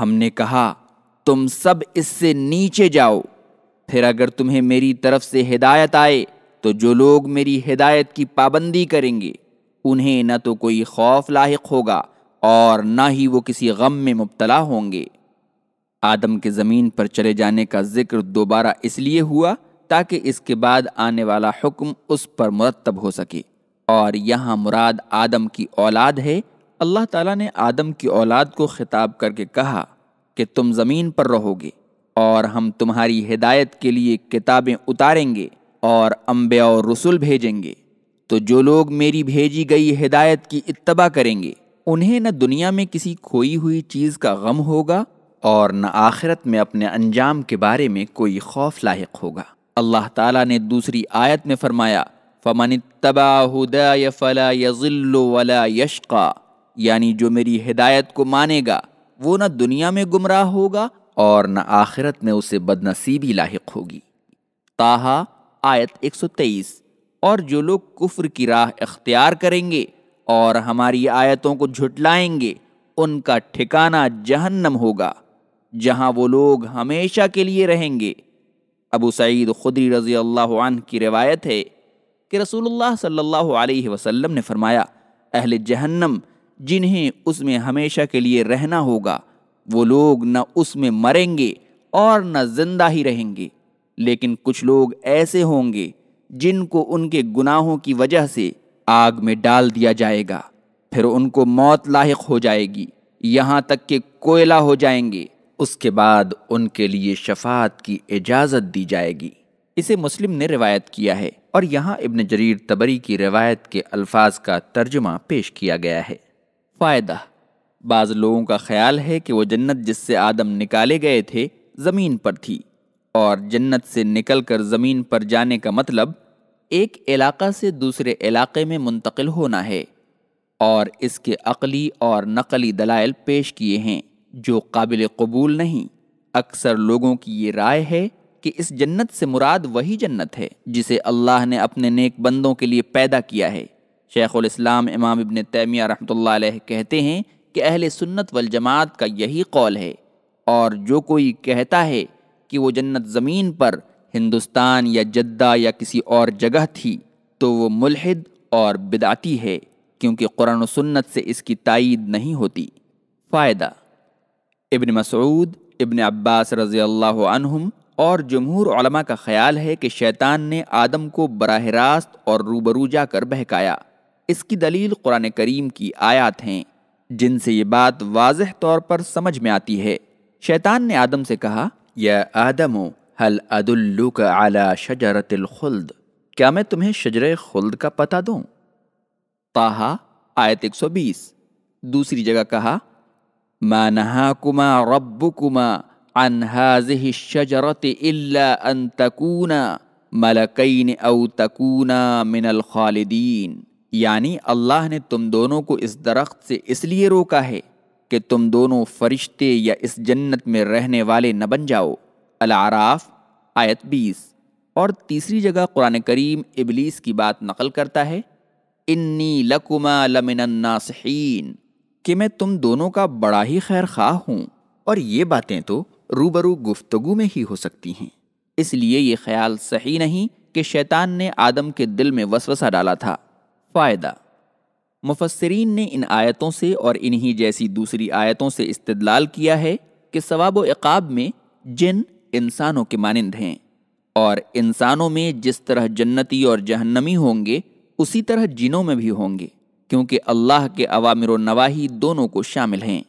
ہم نے کہا تم سب اس سے نیچے جاؤ پھر اگر تمہیں میری طرف سے ہدایت آئے تو جو لوگ میری ہدایت کی پابندی کریں گے انہیں نہ تو کوئی خوف لاحق ہوگا اور نہ ہی وہ کسی غم میں مبتلا ہوں گے آدم کے زمین پر چلے جانے کا ذکر دوبارہ اس لیے ہوا تاکہ اس کے بعد آنے والا حکم اس پر مرتب ہو سکے اور یہاں مراد آدم کی اولاد ہے اللہ تعالیٰ نے آدم کی اولاد کو خطاب کر کے کہا کہ تم زمین پر رہو گے اور ہم تمہاری ہدایت کے لیے کتابیں اتاریں گے اور انبیاء اور رسول بھیجیں گے تو جو لوگ میری بھیجی گئی ہدایت کی اتباع کریں گے انہیں نہ دنیا میں کسی کھوئی ہوئی چیز کا غم ہوگا اور نہ آخرت میں اپنے انجام کے بارے میں کوئی خوف لاحق ہوگا اللہ تعالیٰ نے دوسری آیت میں فرمایا فمن فلا ولا یشقا یعنی جو میری ہدایت کو مانے گا وہ نہ دنیا میں گمراہ ہوگا اور نہ آخرت میں اسے بد نصیبی لاحق ہوگی تاہا آیت 123 اور جو لوگ کفر کی راہ اختیار کریں گے اور ہماری آیتوں کو جھٹلائیں گے ان کا ٹھکانہ جہنم ہوگا جہاں وہ لوگ ہمیشہ کے لیے رہیں گے ابو سعید خدری رضی اللہ عنہ کی روایت ہے کہ رسول اللہ صلی اللہ علیہ وسلم نے فرمایا اہل جہنم جنہیں اس میں ہمیشہ کے لیے رہنا ہوگا وہ لوگ نہ اس میں مریں گے اور نہ زندہ ہی رہیں گے لیکن کچھ لوگ ایسے ہوں گے جن کو ان کے گناہوں کی وجہ سے آگ میں ڈال دیا جائے گا پھر ان کو موت لاحق ہو جائے گی یہاں تک کہ کوئلہ ہو جائیں گے اس کے بعد ان کے لیے شفاعت کی اجازت دی جائے گی اسے مسلم نے روایت کیا ہے اور یہاں ابن جریر تبری کی روایت کے الفاظ کا ترجمہ پیش کیا گیا ہے فائدہ بعض لوگوں کا خیال ہے کہ وہ جنت جس سے آدم نکالے گئے تھے زمین پر تھی اور جنت سے نکل کر زمین پر جانے کا مطلب ایک علاقہ سے دوسرے علاقے میں منتقل ہونا ہے اور اس کے عقلی اور نقلی دلائل پیش کیے ہیں جو قابل قبول نہیں اکثر لوگوں کی یہ رائے ہے کہ اس جنت سے مراد وہی جنت ہے جسے اللہ نے اپنے نیک بندوں کے لیے پیدا کیا ہے شیخ الاسلام امام ابن تیمیہ رحمۃ اللہ علیہ کہتے ہیں کہ اہل سنت والجماعت کا یہی قول ہے اور جو کوئی کہتا ہے کہ وہ جنت زمین پر ہندوستان یا جدہ یا کسی اور جگہ تھی تو وہ ملحد اور بدعتی ہے کیونکہ قرآن و سنت سے اس کی تائید نہیں ہوتی فائدہ ابن مسعود ابن عباس رضی اللہ عنہم اور جمہور علماء کا خیال ہے کہ شیطان نے آدم کو براہ راست اور روبرو جا کر بہکایا اس کی دلیل قرآن کریم کی آیات ہیں جن سے یہ بات واضح طور پر سمجھ میں آتی ہے شیطان نے آدم سے کہا یا آدم ہو اعلی شجرت الخلد کیا میں تمہیں شجر خلد کا پتہ دوں تاہا آیت 120 دوسری جگہ کہا عن هذه الشجرة إلا أن تكونا ملكين أو تكونا ملکین الخالدين یعنی اللہ نے تم دونوں کو اس درخت سے اس لیے روکا ہے کہ تم دونوں فرشتے یا اس جنت میں رہنے والے نہ بن جاؤ العراف آیت بیس اور تیسری جگہ قرآن کریم ابلیس کی بات نقل کرتا ہے انی لکما لمن الناصحین کہ میں تم دونوں کا بڑا ہی خیر خواہ ہوں اور یہ باتیں تو روبرو گفتگو میں ہی ہو سکتی ہیں اس لیے یہ خیال صحیح نہیں کہ شیطان نے آدم کے دل میں وسوسہ ڈالا تھا فائدہ مفسرین نے ان آیتوں سے اور انہی جیسی دوسری آیتوں سے استدلال کیا ہے کہ ثواب و اقاب میں جن انسانوں کے مانند ہیں اور انسانوں میں جس طرح جنتی اور جہنمی ہوں گے اسی طرح جنوں میں بھی ہوں گے کیونکہ اللہ کے عوامر و نواحی دونوں کو شامل ہیں